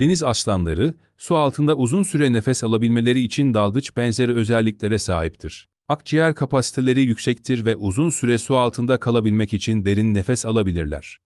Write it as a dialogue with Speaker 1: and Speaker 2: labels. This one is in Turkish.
Speaker 1: Deniz aslanları, su altında uzun süre nefes alabilmeleri için dalgıç benzeri özelliklere sahiptir. Akciğer kapasiteleri yüksektir ve uzun süre su altında kalabilmek için derin nefes alabilirler.